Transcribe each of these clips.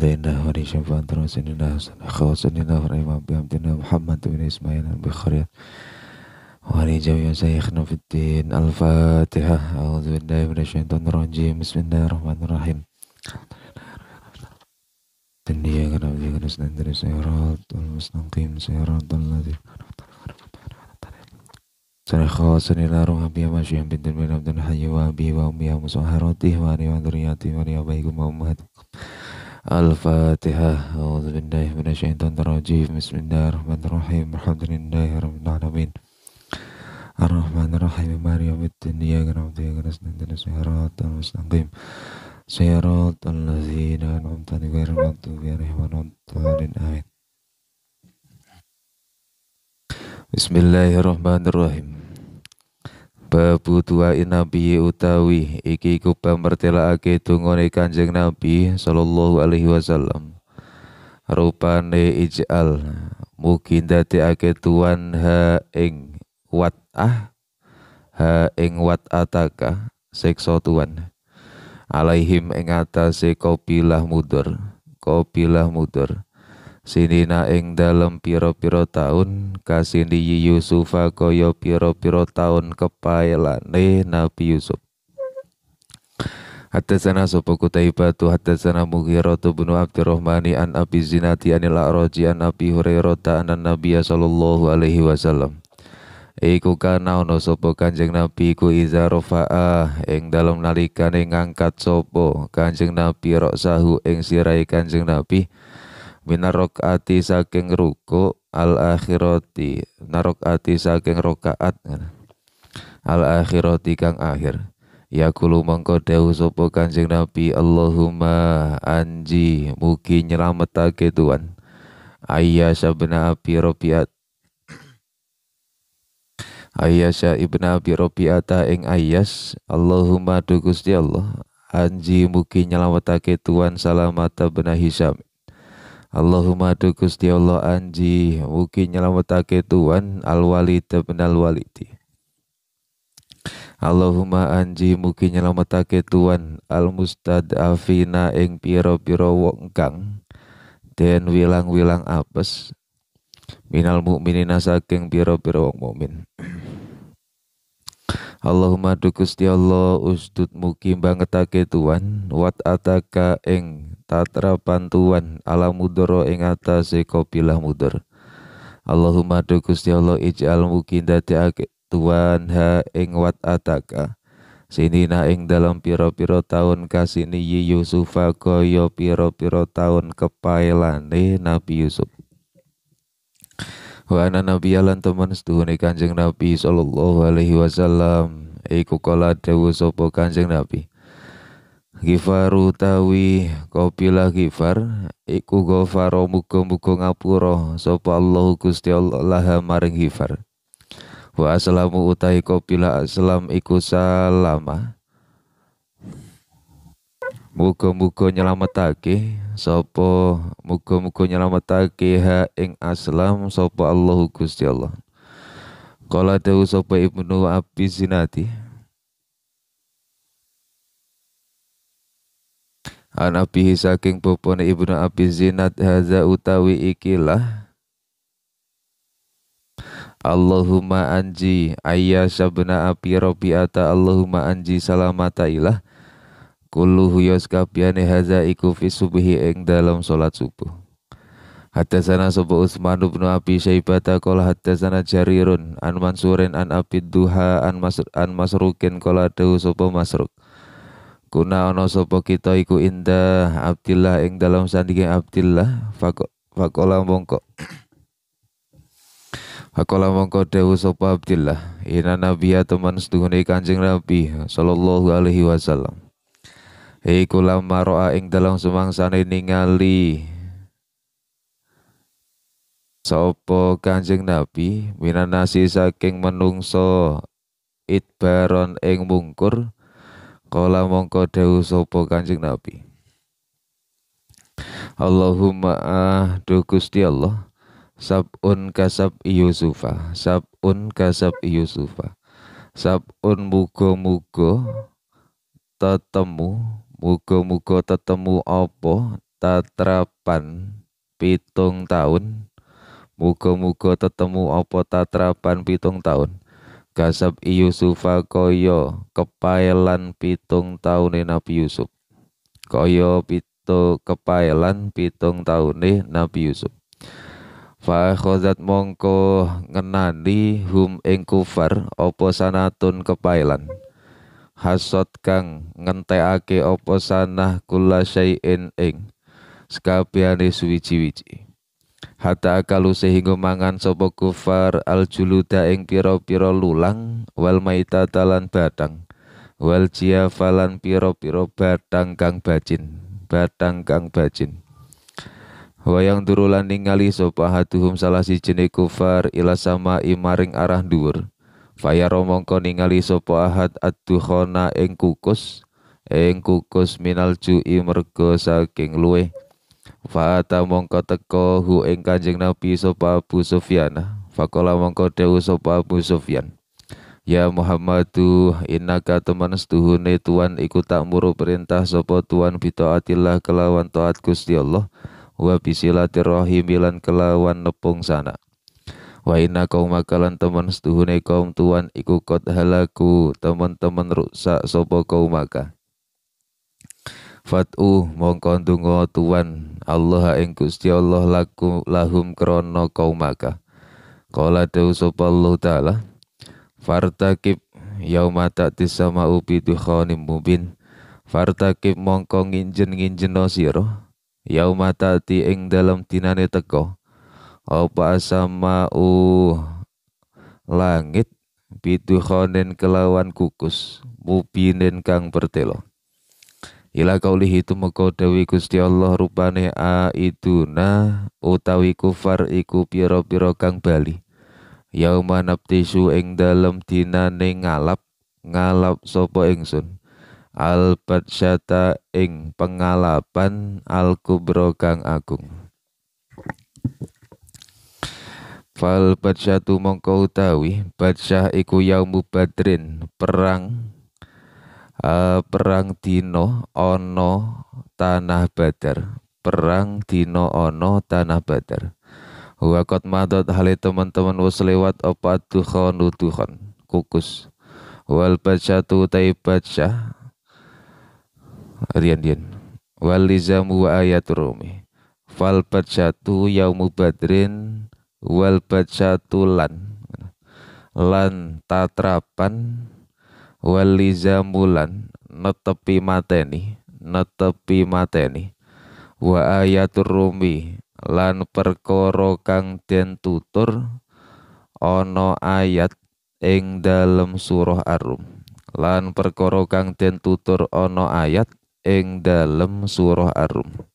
هديناه وريشا فاندروسنينا حسن خوسنينا فريما بأمدنا محمد بن إسماعيل بخريات ورجاء يا شيخنا في الدين الفاتحة أعوذ بالله من الشيطان الرجيم بسم الله الرحمن الرحيم إياك المستقيم من عبد الحي وأبي وأمي وذرياتي وأمهاتكم الفاتحة أعوذ بالله من الشيطان الرجيم بسم الله الرحمن الرحيم الحمد لله رب العالمين الرحمن الرحيم مالك يوم الدين إياك نعبد وإياك نستعين صراط المستقيم صراط الذين أنعمت عليهم غير المغضوب عليهم ولا الضالين آمين بسم الله الرحمن الرحيم Babu duain Nabi utawi iki iku pamertelake dungane Kanjeng Nabi sallallahu alaihi wasallam. Rupane ij'al mugi ndadekake tuan ha ing wat ah ha ing wat ataka siksa tuan. Alaihim ing atase kabilah mudur, kabilah mudur. Sinina ing dalem pira-pira taun kasindi Yusufa kaya pira-pira taun kepaelane Nabi Yusuf. Hatasana sapa Kutaibatu hatasana Mughiratu bin Abdurrahmani an Abi Zinati anil A'raji an Abi Hurairah ta'ana Nabiya sallallahu alaihi wasallam. Iku kana ana sapa Kanjeng Nabi ku iza rafa'a ing dalem nalikane ngangkat sapa Kanjeng Nabi roksahu ing sirai Kanjeng Nabi minarok ati saking ruku al akhirati ati saking rokaat al akhirati kang akhir ya kulu mongko dewu sopo kanjeng nabi Allahumma anji mugi nyelametake tuan ayyasha bin abi robiat ayyasha ibn abi robiata ing ayyas Allahumma du Gusti Allah anji mugi nyelametake tuan salamata bin Hisam Allahumma tu di Allah anji mugi nyelametake Tuhan alwalid bin alwalidi Allahumma anji mugi nyelametake tuan al afina ing piro piro wong kang den wilang-wilang apes minal mukminina saking piro pira wong mumin. Allahumma du Gusti Allah mukim mugi bangetake tuan wat ataka eng, tatra pantuan ala mudoro ing atase kopilah mudor Allahumma du Allah ij'al mugi dadiake ha eng wat ataka Sinina ing dalam piro-piro taun kasini Yusufa koyo piro-piro taun kepaelane Nabi Yusuf wa anna nabiyalan teman setuhune kanjeng nabi sallallahu alaihi wasallam iku kala dawuh sapa kanjeng nabi Gifaru tawi kopilah gifar iku gofaro muga-muga ngapura sapa Allah Gusti Allah laha maring gifar wa aslamu utahi kopilah aslam iku salama Muga-muga nyelametake sapa muga-muga nyelametake ha ing aslam sapa Allahu Gusti Allah. Kala dewe sapa Ibnu Abi Zinati. An abihi saking bapane Ibnu Abi Zinat haza utawi ikilah Allahumma anji ayya sabna api robiata Allahumma anji salamata ilah huyos kapiane haza iku fi subhi ing dalam sholat subuh Haddasana sapa Utsman bin Abi Syaibah qala haddasana Jarirun an Mansurin an Abid Duha an Mas an Masrukin qala dawu sapa Masruk Kuna ono sopo kita iku indah Abdillah ing dalam sandinge Abdillah fakola mongko Fakola mongko dewu sapa Abdillah ina nabiya teman sedhune kancing Nabi sallallahu alaihi wasallam iku lamma maro ing dalang sumangsane ningali sopo Kanjeng Nabi minanasi saking menungso itbaron ing mungkur kala mongko dawuh sopo Kanjeng Nabi Allahumma ahdu Gusti Allah sabun kasab Yusufa sabun kasab Yusufa sabun mugo mugo tetemu Muga-muga tetemu apa tatrapan pitung tahun. Muga-muga tetemu apa tatrapan pitung tahun. Gasab Yusufa kaya kepaelan pitung taune Nabi Yusuf. Kaya pitu kepaelan pitung taune Nabi Yusuf. Fa khozat mongko ngenani hum ing kufar apa sanatun kepailan hasad kang ngentekake apa sanah kula syai'in ing sekabehane suwi wiji hatta akalu sehingga mangan sapa kufar aljuluda ing pira-pira lulang wal maitata lan batang wal jiafalan pira-pira batang kang bacin batang kang bacin. wayang durulan ningali sapa haduhum salah si jene kufar ila sama imaring arah dhuwur Faya romongko ningali sopo Ahad ad ing kukus ing kukus minal ju'i mergo saking luwe Fa'ata mongko teko hu ing Kanjeng Nabi sopo Abu Sufyan. Fakola mongko dewu sopo Abu Sufyan. Ya Muhammadu innaka teman setuhune tuan iku tak muru perintah sopo tuan bitaatillah kelawan taat Gusti Allah wa bisilatirrahim lan kelawan nepung sana wa inna qaumaka lan teman setuhune kaum tuan iku kot halaku teman-teman ruksa kau maka. Fat'u mongko ndonga tuan Allah ing Gusti Allah laku lahum krono krana qaumaka Qala dawu sapa Allah taala Fartakib yauma ta'ti sama'u bi dukhanim mubin Fartakib mongko nginjen no sira yauma ta'ti ing dalam dinane tegoh opa u langit konen kelawan kukus mubinen kang bertelo Ila kaulihi tumeka dewi Gusti Allah rupane a itu, na utawi kufar iku piro pira kang bali. Yauma nabtisu ing dalem dinane ngalap ngalap sopo ingsun. Al batsyata ing pengalapan al kubro kang agung. Fal tu mongko utawi badsyah iku yaumu badrin perang uh, perang dino ono tanah badar perang dino ono tanah badar Wakot madot hale teman-teman wis lewat opat dukhonu dukhon kukus wal tu tai badsyah rian rian wal lizamu wa ayatur rumi fal tu yaumu badrin wal tulan, lan tatrapan wal walizamulan netepi mateni netepi mateni wa ayatur rumi lan perkoro kang den tutur ono ayat ing dalam surah arum, lan perkoro kang den tutur ono ayat ing dalam surah arum. rum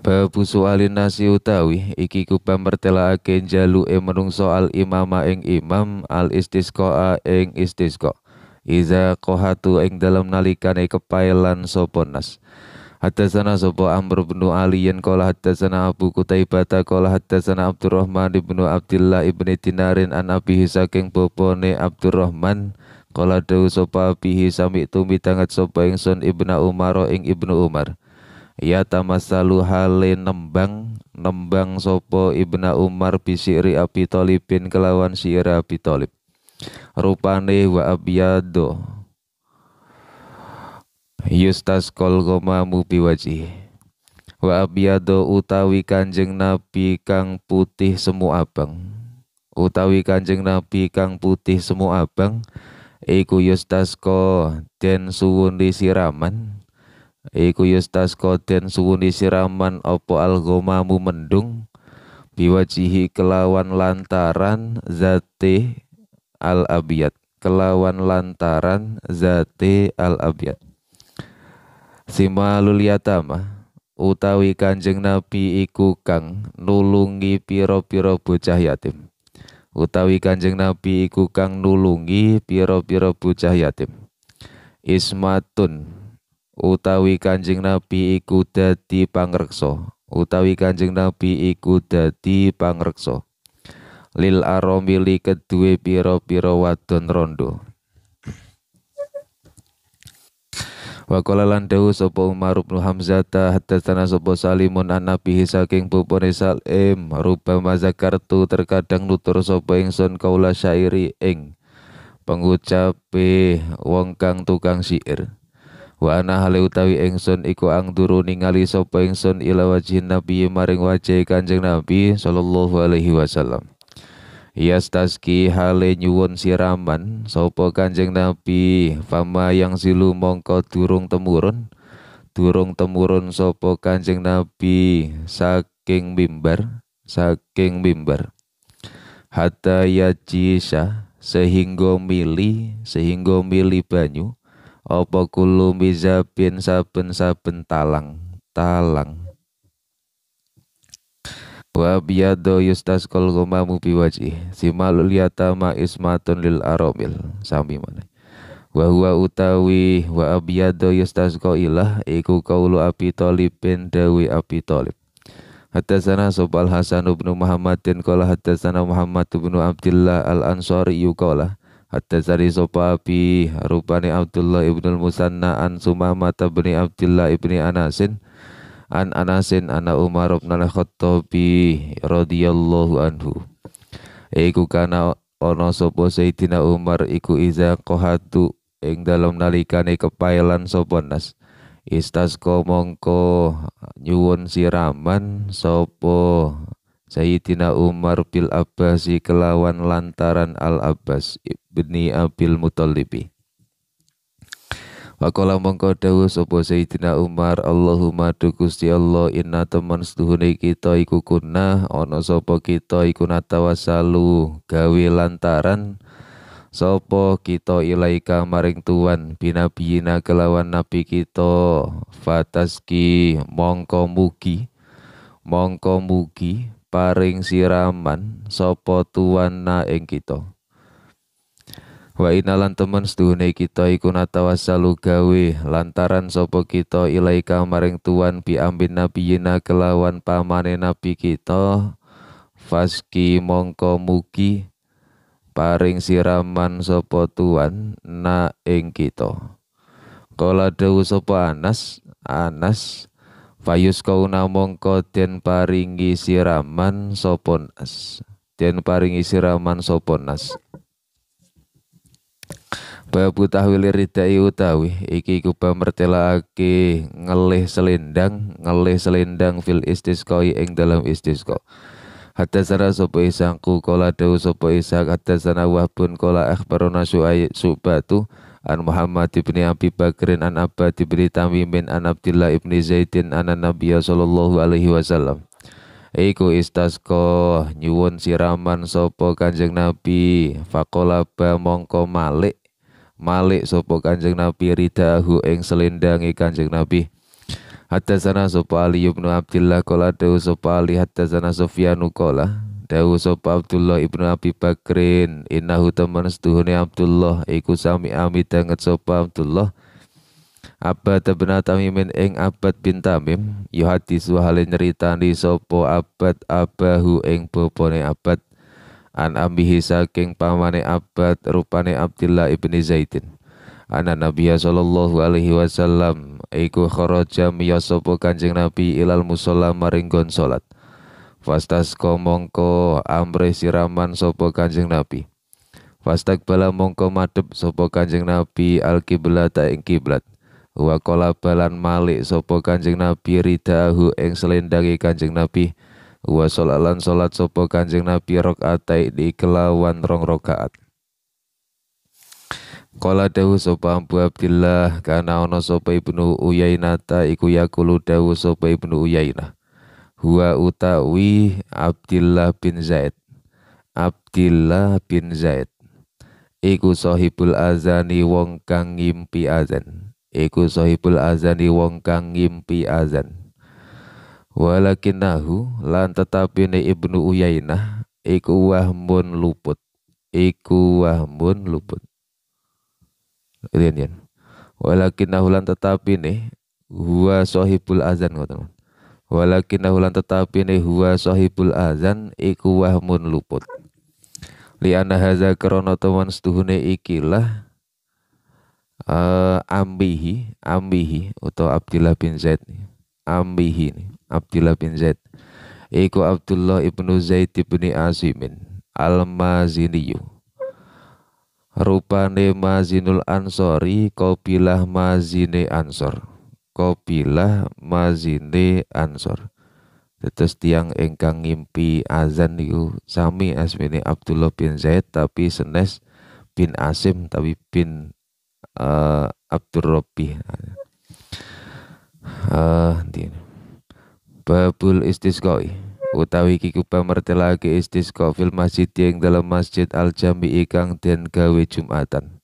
Babu soalin nasi utawi iki ku pamrtelake jaluke menungso soal imama ing imam al istisqa ing istisqa. Iza kohatu ing dalam nalikane kepailan sapa nas. Hadatsana sapa Amr bin Ali yen qala hadatsana Abu Qutaibah qala hadatsana Abdurrahman ibnu Abdullah ibn Dinarin an abihi saking bapane Abdurrahman kola dawu sapa abihi sami tumitangat sapa ingsun Ibnu Umar ing Ibnu Umar ya tamasalu hale nembang nembang sopo ibna Umar bisiri Abi Tolipin kelawan syiir Abi tolib rupane wa abiyado yustas kol mubi biwaji wa abiyado utawi kanjeng nabi kang putih semu abang utawi kanjeng nabi kang putih semu abang iku yustas ko den suwun siraman iku yustas ya koden suwuni siraman opo algomamu mendung biwajihi kelawan lantaran zati al abiyat kelawan lantaran zati al abiyat sima luliatama utawi kanjeng nabi iku kang nulungi piro-piro bocah yatim utawi kanjeng nabi iku kang nulungi piro-piro bocah yatim ismatun utawi Kanjeng Nabi iku dadi pangreksa utawi Kanjeng Nabi iku dadi pangreksa lil aromili kedue pira-pira wadon rondo Wa qala lan dawu sapa Umar bin Hamzah hadatsana sapa Salimun an Nabi saking bupone Salim Rupa zakartu terkadang nutur sopo ingsun kaula syairi ing pengucape wong kang tukang syair wa ana hale utawi ingsun iku angduru ningali sapa ingsun ila wajih nabi maring wajhe kanjeng nabi sallallahu alaihi wasallam staski hale nyuwun siraman sapa kanjeng nabi fama yang silu mongko durung temurun durung temurun sapa kanjeng nabi saking mimbar saking mimbar hatta yajisa sehingga mili sehingga mili banyu apa kulu mizabin saben-saben talang talang wa biyado yustaskol ghumamu biwaji liata ma ismatun lil aromil sami mana wa huwa utawi wa abiyado ko ilah iku kaulu api tolipin bin Dawi tolip. Thalib Hadatsana Sobal Hasan bin Muhammadin kola. hadatsana Muhammad bin Abdullah Al Ansori yukola hatta zarizo sopapi rupani Abdullah ibnul Musannaan musanna an Sumamah bin Abdullah ibni Anasin an Anasin ana Umar bin al-Khattabi radhiyallahu anhu iku kana ana sapa Sayyidina Umar iku iza kohatu ing dalam nalikane kepailan sapa nas istas komongko nyuwun siraman sapa Sayyidina Umar bil Abbasi kelawan lantaran Al Abbas ibni Abil Mutallibi. Wakola mongko dawuh sapa Sayyidina Umar Allahumma du Gusti Allah inna teman seduhune kita iku kunah ana sapa kita iku natawasalu gawe lantaran sapa kita ilaika maring tuan binabiyina kelawan nabi kita fataski mongko mugi mongko mugi paring siraman sopo tuan na ing kita Wa inalan temen seduhune kita iku natawasalu gawe lantaran sapa kita ilaika maring tuan bi ambin nabiyina kelawan pamane nabi kita faski mongko mugi paring siraman sopo tuan na ing kita Kala dewu sopo Anas Anas Fayus kau namongko den paringi siraman soponas ten Den paringi siraman soponas. as. Babu tahwil ridai utawi iki kupamertela pamertelake ngelih selendang ngelih selendang fil istisqa ing dalam istisqa. Hatta sana sapa isangku kola dawu sapa isang hatta sana wahbun kola akhbarona su'ai subatu an Muhammad ibni Abi Bakrin an Abbad ibni Tamim bin an Abdillah ibni Zaidin an Nabiya sallallahu alaihi wasallam Iku istasko nyuwun siraman sopo kanjeng Nabi Fakolaba mongko malik Malik sopo kanjeng Nabi ridahu ing selendangi kanjeng Nabi Hatta sana sopo Ali ibnu Abdillah kola dehu sopo Ali hatta sana Sofianu kola Dawu sapa Abdullah ibnu Abi Bakrin innahu teman seduhune Abdullah iku sami amidanget sapa Abdullah Abad bin Tamimin ing Abad bin Tamim yuhadisu hale nyeritani sapa Abad abahu ing bapane Abad an ambihi saking pamane Abad rupane Abdullah ibni Zaidin Ana Nabi sallallahu alaihi wasallam iku kharaja miyas sapa Kanjeng Nabi ilal musola maringgon gon salat. Fastas komongko amre siraman sopo kanjeng Nabi. Fastak bala mongko madep sopo kanjeng Nabi al kiblat ing kiblat. Wa kola balan malik sopo kanjeng Nabi ridahu ing selendangi kanjeng Nabi. Wa solalan solat sopo kanjeng Nabi atai di kelawan rong rokaat. Kala dawu sopo Abu Abdillah kana ono sopo Ibnu Uyainata iku yakulu dawu sopo Ibnu Uyainah Huwa utawi Abdillah bin Zaid. Abdillah bin Zaid. Iku sohibul azani wong kang ngimpi azan. Iku sohibul azani wong kang ngimpi azan. Walakinahu lan tetapi ne Ibnu Uyainah iku wahmun luput. Iku wahmun luput. Walakin Walakin Walakinahu lan nih huwa sohibul azan teman walakin ulan tetapi ini huwa sahibul azan iku wahmun luput liana anna haza krono teman setuhune ikilah uh, eh, ambihi ambihi atau Abdullah bin Zaid ambihi Abdullah bin Zaid iku Abdullah ibnu Zaid ibni Azimin al-Maziniyu rupane Mazinul Ansori kopilah Mazine Ansor kobilah Mazinde ansor Tetes tiang engkang ngimpi azan niku sami asmini Abdullah bin Zaid tapi senes bin Asim tapi bin uh, eh, Abdurrabbi. Eh, uh, Babul istisqoi utawi kiku pamertelake istisqo fil masjid yang dalam masjid al jami ikang den gawe Jumatan.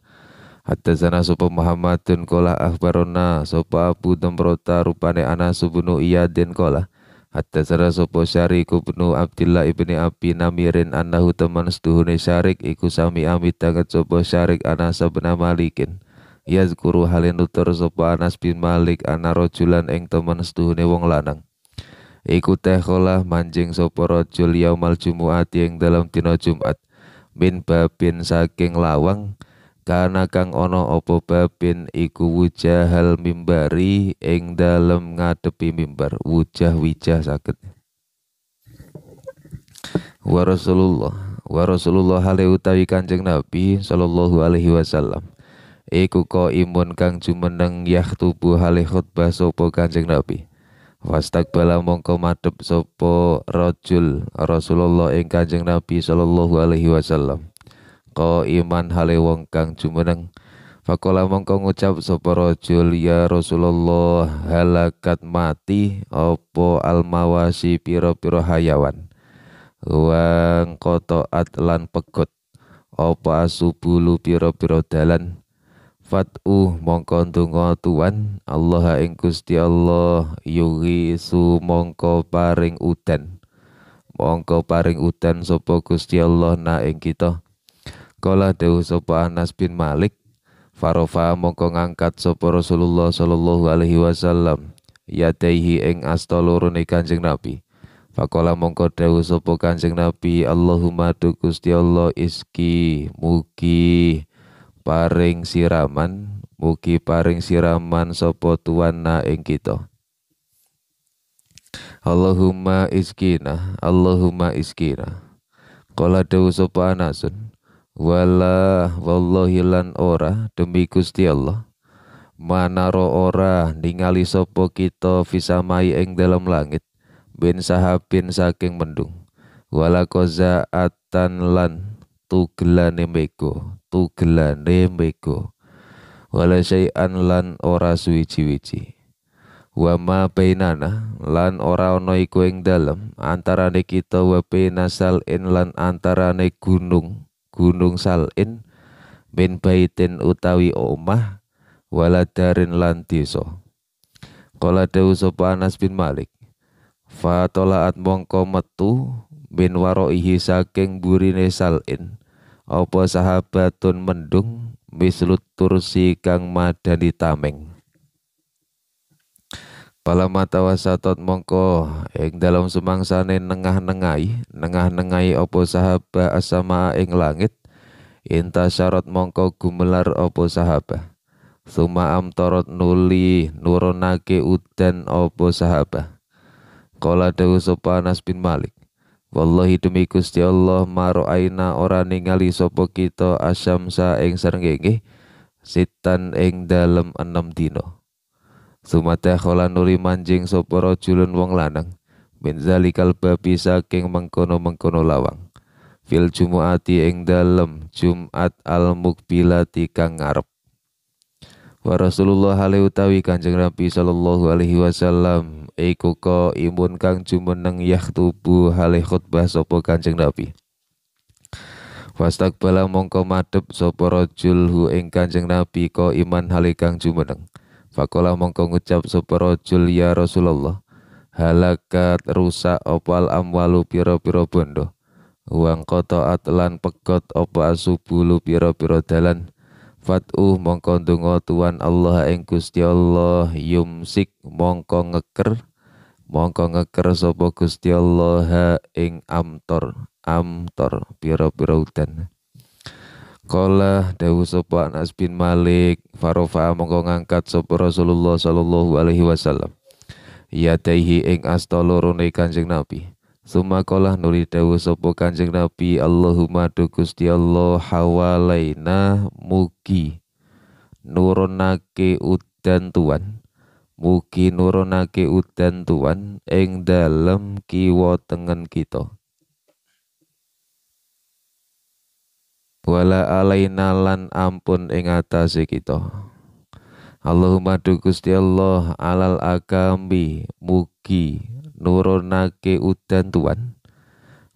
Hatta sapa Muhammadun kola akhbarona sapa Abu Damrota rupane Anas iya Iyadin kola Hatta sapa Syarik bin Abdullah ibni Abi Namirin annahu teman seduhune Syarik iku sami amit tangat sapa Syarik Anas bin Malikin Yazkuru halin nutur sapa Anas bin Malik ana rojulan eng teman seduhune wong lanang Iku kola manjing sapa rajul yaumal jumuati ing dalam dina Jumat min babin saking lawang karena kang ono opo babin iku wujahal mimbari ing dalem ngadepi mimbar wujah wijah saged. Wa Rasulullah wa Rasulullah hale utawi Kanjeng Nabi sallallahu alaihi wasallam iku imun kang jumeneng yah tubuh hale khutbah sapa Kanjeng Nabi. Fastaqbala mongko madhep sopo rojul, Rasulullah ing Kanjeng Nabi sallallahu alaihi wasallam. Kau hale wong kang jumeneng Fakola mongko ngucap sapa rajul ya Rasulullah halakat mati opo almawasi piro-piro hayawan wang koto lan pegot opo asubulu piro-piro dalan Fat'u mongko tungo tuan Allah ing Gusti Allah yugi su mongko paring udan mongko paring udan sapa Gusti Allah na ing kita Kola dewu sapa Anas bin Malik farofa mongko ngangkat sapa Rasulullah sallallahu alaihi wasallam yadaihi ing asta lorone Kanjeng Nabi Fakola mongko dewu sapa Kanjeng Nabi Allahumma du Gusti Allah iski mugi paring siraman mugi paring siraman sapa tuanna ing kita Allahumma iskina Allahumma iskina Kala dewu sapa anasun wala wallahi lan ora demi Gusti Allah manaro ora ningali sapa kita fisamai ing dalam langit bin sahabin saking mendung wala atan lan tugelane mego tugelane mego wala syai'an lan ora suwiji-wiji Wama peinana lan ora ana iku ing antara antarane kita wa bainasal in lan antarane gunung gunung salin min baitin utawi omah waladarin lan desa Kala dawu sapa bin Malik Fatola'at mongko metu bin waroihi saking burine salin apa sahabatun mendung mislut tursi kang madani tameng Palama tawasatot mongko ing dalam sumangsane nengah-nengai, nengah-nengai opo sahaba asama ing langit. Inta syarat mongko gumelar opo sahaba. Suma amtorot nuli nurunake udan opo sahaba. Kala dawuh sapa bin Malik. Wallahi demi Gusti Allah maro aina ora ningali sapa kita asyamsa ing srengenge sitan ing dalam enam dino. Sumata khola manjing sapa rajulun wong lanang min zalikal babi saking mengkono-mengkono lawang. Fil jumuati ing dalem Jumat al-mukbilati kang ngarep. Wa Rasulullah alaihi utawi Kanjeng Nabi sallallahu alaihi wasallam iku ka imun kang jumeneng yahtubu hale khutbah sopo Kanjeng Nabi. Wastakbala mongko madhep sapa rajul hu ing Kanjeng Nabi ko iman hale kang jumeneng. Fakola mongko ngucap soparojul ya Rasulullah. Halakat rusak opal amwalu piro-piro bondo. Uang koto atlan pekot opa asubulu piro-piro dalan. Fat'u mongko ndonga tuan Allah ing Gusti Allah yumsik mongko ngeker mongko ngeker sapa Gusti Allah ing amtor amtor piro piro udan Qala dawu sapa Anas bin Malik farofa mongko ngangkat sapa Rasulullah sallallahu alaihi wasallam. Yadaihi ing asta lorone Kanjeng Nabi. Suma kolah nuli dawu sapa Kanjeng Nabi Allahumma du Gusti Allah hawalaina mugi nurunake udan tuan. Mugi nurunake udan tuan ing dalem kiwa tengen kita. wala alaina lan ampun ing atase kita Allahumma du Gusti Allah alal akambi mugi nurunake udan tuan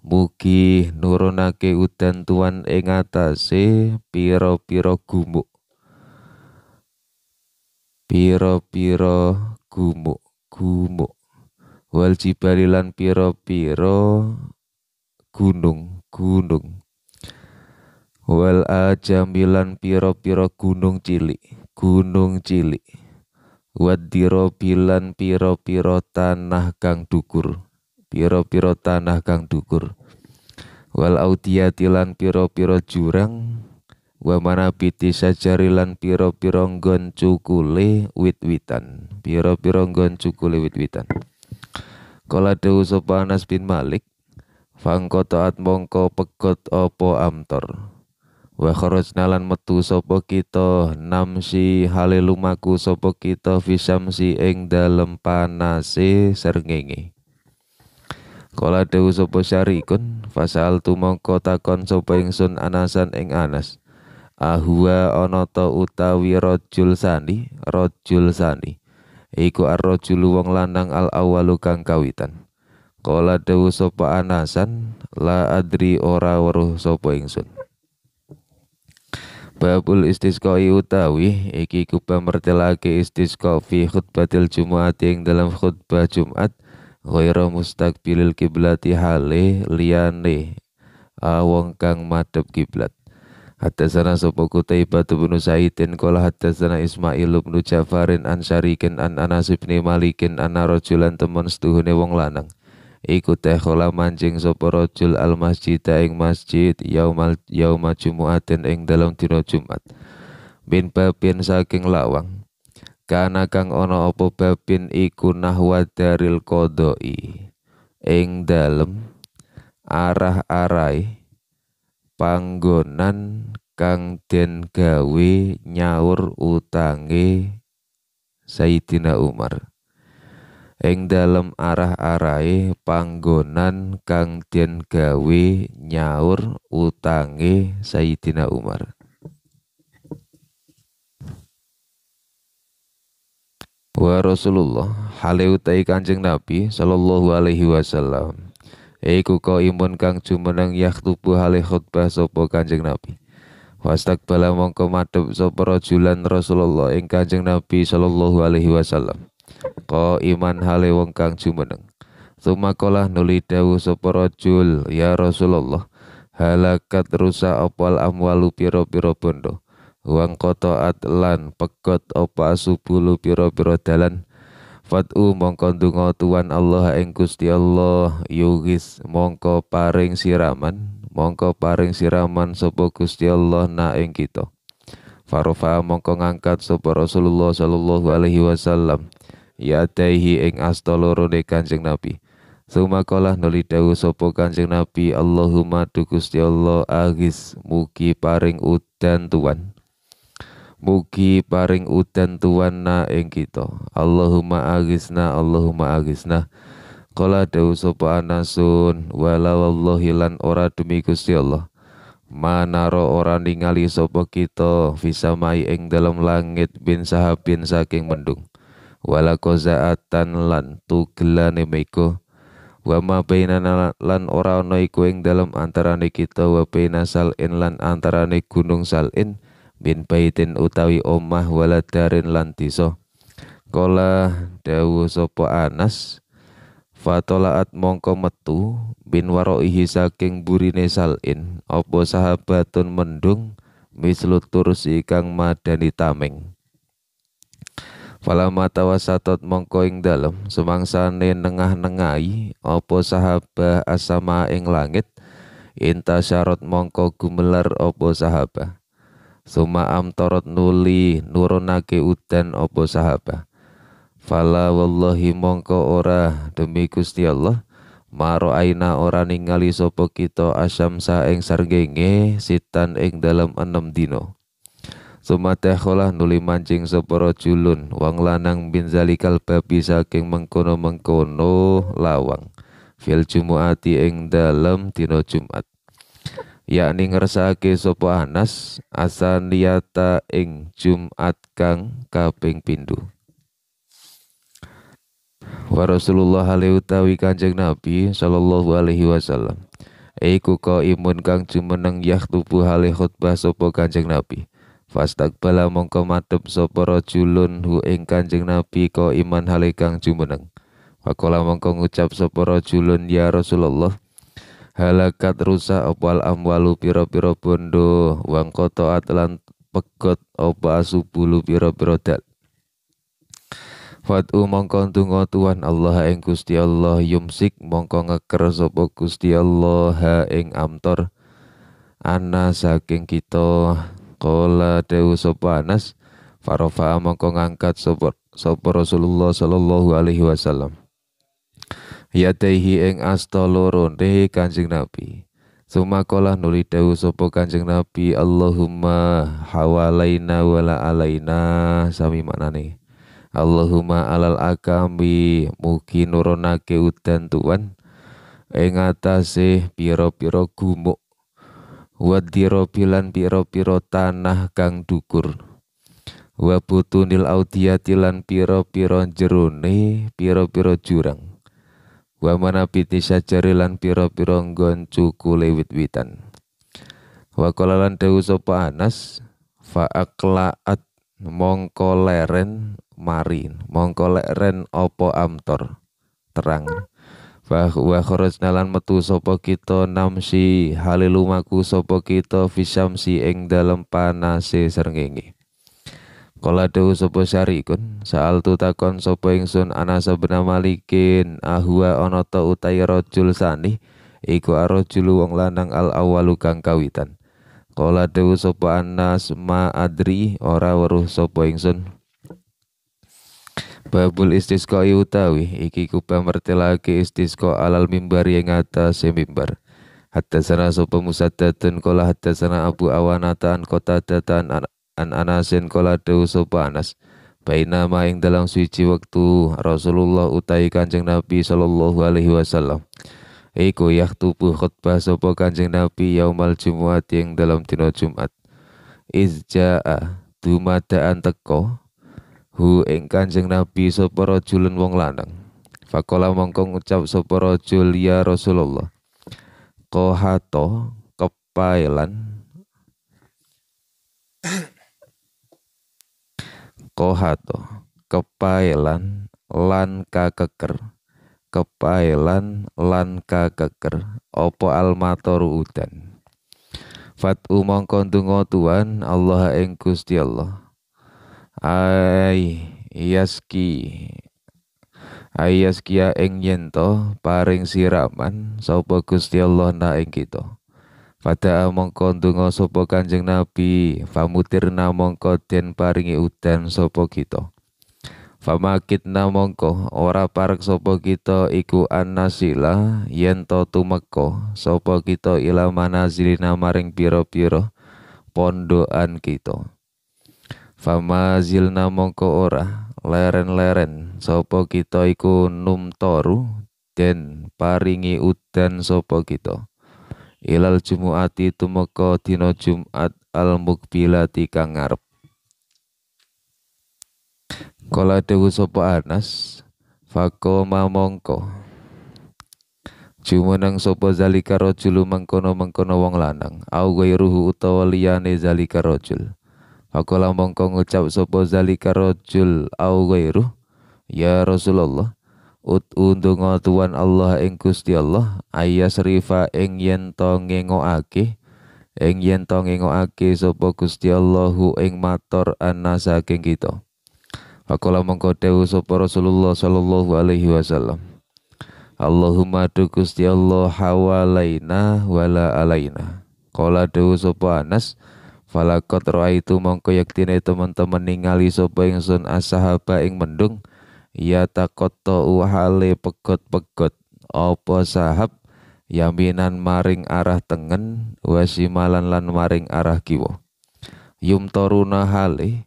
mugi nurunake udan tuan ing atase pira-pira gumuk pira-pira gumuk gumuk wal jibalilan pira-pira gunung gunung wal ajamilan piro-piro gunung cilik gunung cilik wadiro bilan piro-piro tanah kang dukur piro-piro tanah kang dukur wal audiatilan piro-piro jurang wa piti sajarilan piro-piro nggon cukule wit-witan piro-piro nggon cukule wit-witan kala dewu sopanas bin Malik fangkotaat mongko pegot opo amtor wa kharajna lan metu sapa kita namsi Halelumaku lumaku sapa kita fisamsi ing dalem panase srengenge Kala dewu sapa syarikun fasal tumangka takon sapa ingsun anasan ing anas ahwa onoto utawi rajul sandi, rajul sandi. iku arrajulu wong lanang al awalu kang kawitan Kala dewu sapa anasan la adri ora weruh sapa ingsun Babul istisqoi utawi iki iku pamertelake istisqa fi khutbatil Jumat yang dalam khutbah Jumat ghairu mustaqbilil kiblati hale liyane awong kang madhep kiblat. Hatasana sapa Kutaibah bin Saidin kola hatasana Ismail bin Jafarin an Syarikin an Anas bin Malikin anna rajulan teman setuhune wong lanang iku kola mancing sapa rajul al masjid ing masjid yaumal yauma jumuatin ing dalam dina Jumat bin babin saking lawang kana kang ana apa babin iku nahwa daril qodoi ing dalem arah-arai panggonan kang den gawe nyaur utange Sayyidina Umar ing dalam arah arai panggonan kang den gawe nyaur utange Sayyidina Umar. Wa Rasulullah hale Kanjeng Nabi sallallahu alaihi wasallam. Iku imun kang jumeneng yakhtubu hale khutbah sapa Kanjeng Nabi. Wastakbala mongko madhep sapa rajulan Rasulullah ing Kanjeng Nabi sallallahu alaihi wasallam. Ko iman hale wong kang jumeneng. Sumakolah nuli dawu sapa ya Rasulullah. Halakat rusak opal amwalu piro-piro bondo. Wang koto lan pekot opa subulu piro-piro dalan. Fat'u mongko ndonga tuan Allah ing Gusti Allah yugis mongko paring siraman mongko paring siraman sapa Gusti Allah na ing kita Farofa mongko ngangkat sapa Rasulullah sallallahu alaihi wasallam yataihi ing asta loro ne Kanjeng Nabi. kalah nuli dawu sapa Kanjeng Nabi, Allahumma tu Gusti Allah agis mugi paring udan tuan. Mugi paring udan tuan na ing kita. Allahumma agisna, Allahumma agisna. Kala dawu sapa Anasun, wala wallahi lan ora demi Gusti Allah. manaro ora ningali sapa kita fisamai ing dalam langit bin sahabin saking mendung wala koza'atan lan tugelane meko wa ma lan ora ana iku ing dalem antarane kita wa baina sal'in lan antarane gunung sal'in min baitin utawi omah wala darin lan desa kala dawuh sapa Anas fatolaat mongko metu bin waroihi saking burine sal'in apa sahabatun mendung mislut turus ikang madani tameng Fala mata wasatot mongko ing dalem semangsane nengah nengai opo sahaba asama ing langit inta syarat mongko gumelar opo sahaba suma amtorot nuli nurunake udan opo sahaba fala wallahi mongko ora demi Gusti Allah Maro aina ora ningali sapa kita asam saeng sargenge sitan ing dalem enam dino Sumate kholah nuli mancing seporo julun wang lanang bin zalikal babi saking mengkono-mengkono lawang fil jumuati ing dalem dina Jumat yakni ngersake sapa Anas asaniyata ing Jumat kang kaping pindho wa Rasulullah alaihi Kanjeng Nabi sallallahu alaihi wasallam Iku kau imun kang jumeneng yah tubuh hale khutbah sopo kanjeng Nabi Fastakbala mongko madhep sapa rajulun hu ing Kanjeng Nabi ko iman hale kang jumeneng. Fakola mongko ngucap sapa rajulun ya Rasulullah halakat rusak opal amwalu piro-piro bondo wang koto atlan pegot opa asubulu piro-piro dal. Fatu mongko tungo tuan Allah ing Gusti Allah yumsik mongko ngeker sapa Gusti Allah ing amtor ana saking kita Kola dewu sopanas, Anas farofa mongko ngangkat sapa Rasulullah sallallahu alaihi wasallam. Yatehi ing asta loro Kanjeng Nabi. Suma kolah nuli dewu sapa Kanjeng Nabi Allahumma hawalaina wala alaina sami maknane. Allahumma alal akami mugi nurunake udan tuan ing atase piro piro gumuk wadiro bilan piro-piro tanah kang dukur wabutunil butunil audiyati piro-piro jerone piro-piro jurang wamana manabiti sajari lan piro-piro nggon cukule wit-witan wakolalan kolalan dewu sopa Anas fa aklaat mongko leren marin mongko leren opo amtor terang wa kharajna lan metu sapa kita namsi halilumaku sapa kita si ing dalem panase srengenge Kala dawuh sapa syarikun saal tu takon sapa ingsun ana sabena malikin ahwa ana ta utai rajul sani iku arajul wong lanang al awalu kang kawitan Kala sapa anas ma adri ora weruh sapa ingsun Babul i utawi iki kuba istisko alal mimbar yang atase mimbar. Hatta sana sapa musaddadun kola hatta sana Abu Awanatan kota datan an, Anasin kola dawu sapa Anas. Bainama ing dalam suci waktu Rasulullah utai Kanjeng Nabi sallallahu alaihi wasallam. Iku tubuh khutbah sapa Kanjeng Nabi yaumal Jumat yang dalam dina Jumat. Izja'a dumadaan teko hu ing Kanjeng Nabi sapa rajulun wong lanang Fakola mongko ngucap sapa rajul ya Rasulullah. Kohato kepailan Kohato kepailan lan kakeker kepailan lan kakeker opo almator udan Fat umong kondungo tuan Allah ing Gusti Allah Ai iaski Ai iaski ya ing yento paring siraman sapa Gusti Allah na ing kita. Pada mongko ndonga sapa Kanjeng Nabi, famutir mongko den paringi udan sapa kita. Famakit mongko ora parek sapa kita iku annasila yento tumeka sapa kita ila manazilina maring pira-pira pondoan kita. Fama zilna mongko ora leren-leren sopo kita iku numtoru den paringi udan sopo kita ilal jumuati tumeka dina Jumat al mukbilati kang ngarep Kala dewu sopo Anas fakoma Cuma nang sopo zalika rojul mangkono-mangkono wong lanang au ruhu utawa liane zalika rojul. Faqala mongko ngucap sopo zalika rojul au ghairu ya Rasulullah Utundungo tuan Allah ing kusti Allah ayasrifa ing yen to ngengoake ing yen to ake sopo kusti Allahu ing mator ana saking kita Faqala mongko dewu sapa Rasulullah sallallahu alaihi wasallam Allahumma du Gusti Allah hawalaina wala alaina Kola dewu sapa Anas Falakot roa itu mongko yaktine teman-teman ningali yang sun asahaba ing mendung ya tau hale pegot-pegot apa sahab yaminan maring arah tengen wasimalan lan maring arah kiwo. yum toruna hale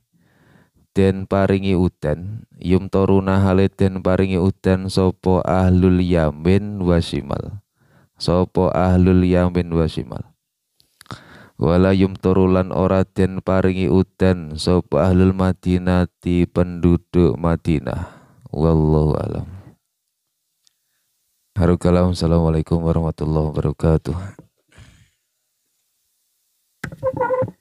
den paringi uten. yum toruna hale den paringi uten sopo ahlul yamin wasimal Sopo ahlul yamin wasimal wala yumturulan ora den paringi udan sapa ahlul di penduduk Madinah wallahu alam Harukalam Assalamualaikum warahmatullahi wabarakatuh